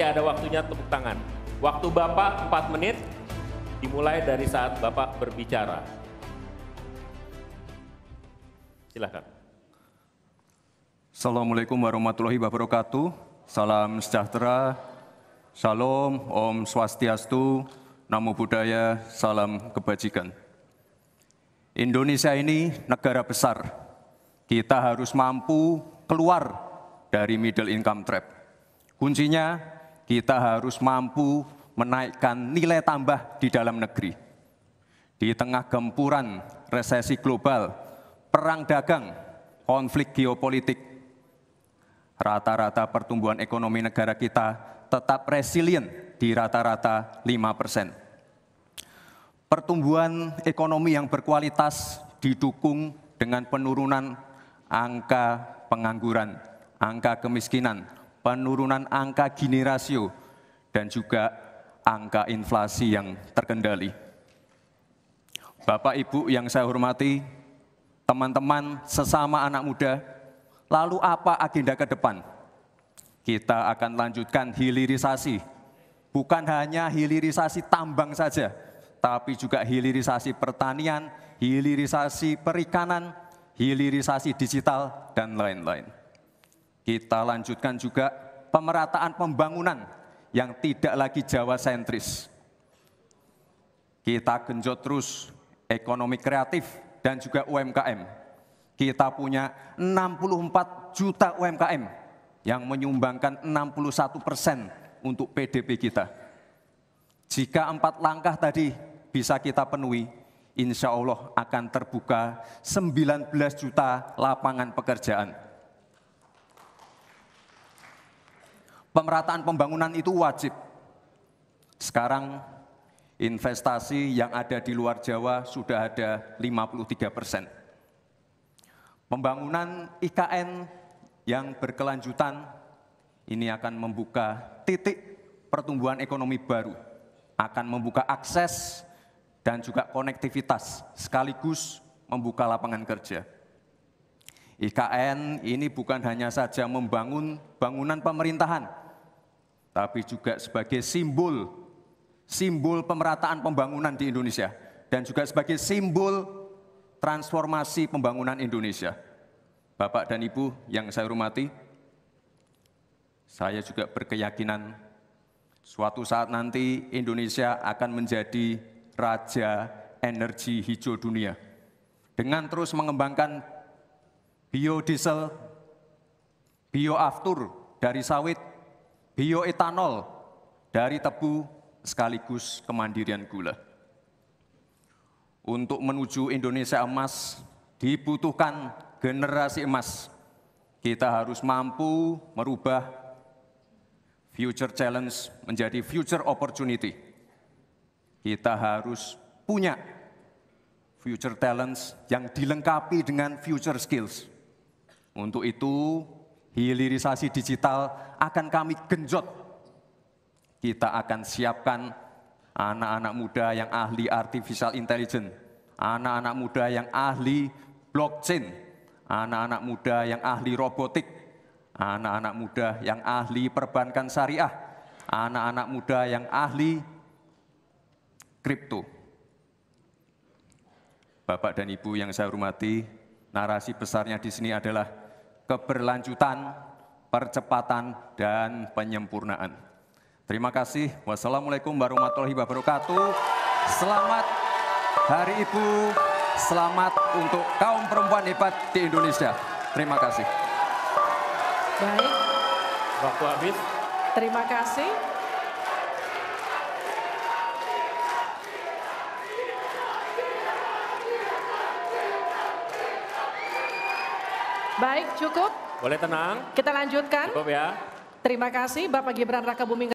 Tidak ada waktunya tepuk tangan. Waktu Bapak 4 menit dimulai dari saat Bapak berbicara. Silakan. Assalamualaikum warahmatullahi wabarakatuh. Salam sejahtera. Salam Om Swastiastu, Namo Buddhaya, salam kebajikan. Indonesia ini negara besar. Kita harus mampu keluar dari middle income trap. Kuncinya kita harus mampu menaikkan nilai tambah di dalam negeri. Di tengah gempuran resesi global, perang dagang, konflik geopolitik, rata-rata pertumbuhan ekonomi negara kita tetap resilient di rata-rata 5 persen. Pertumbuhan ekonomi yang berkualitas didukung dengan penurunan angka pengangguran, angka kemiskinan, penurunan angka Gini rasio, dan juga angka inflasi yang terkendali. Bapak Ibu yang saya hormati, teman-teman sesama anak muda, lalu apa agenda ke depan? Kita akan lanjutkan hilirisasi, bukan hanya hilirisasi tambang saja, tapi juga hilirisasi pertanian, hilirisasi perikanan, hilirisasi digital, dan lain-lain. Kita lanjutkan juga pemerataan pembangunan yang tidak lagi Jawa sentris. Kita genjot terus ekonomi kreatif dan juga UMKM. Kita punya 64 juta UMKM yang menyumbangkan 61 persen untuk PDB kita. Jika empat langkah tadi bisa kita penuhi, insya Allah akan terbuka 19 juta lapangan pekerjaan. Pemerataan pembangunan itu wajib. Sekarang investasi yang ada di luar Jawa sudah ada 53 persen. Pembangunan IKN yang berkelanjutan ini akan membuka titik pertumbuhan ekonomi baru, akan membuka akses dan juga konektivitas, sekaligus membuka lapangan kerja. IKN ini bukan hanya saja membangun bangunan pemerintahan, tapi juga sebagai simbol simbol pemerataan pembangunan di Indonesia dan juga sebagai simbol transformasi pembangunan Indonesia. Bapak dan Ibu yang saya hormati, saya juga berkeyakinan suatu saat nanti Indonesia akan menjadi raja energi hijau dunia. Dengan terus mengembangkan biodiesel, bioaftur dari sawit, bioetanol dari tebu sekaligus kemandirian gula. Untuk menuju Indonesia emas dibutuhkan generasi emas. Kita harus mampu merubah future challenge menjadi future opportunity. Kita harus punya future talents yang dilengkapi dengan future skills. Untuk itu hilirisasi digital akan kami genjot. Kita akan siapkan anak-anak muda yang ahli artificial intelligence, anak-anak muda yang ahli blockchain, anak-anak muda yang ahli robotik, anak-anak muda yang ahli perbankan syariah, anak-anak muda yang ahli kripto. Bapak dan Ibu yang saya hormati, narasi besarnya di sini adalah keberlanjutan, percepatan, dan penyempurnaan. Terima kasih. Wassalamualaikum warahmatullahi wabarakatuh. Selamat Hari Ibu, selamat untuk kaum perempuan hebat di Indonesia. Terima kasih. Baik. Waktu habis. Terima kasih. Baik, cukup. Boleh tenang. Kita lanjutkan. Cukup ya. Terima kasih Bapak Gibran Raka Buming.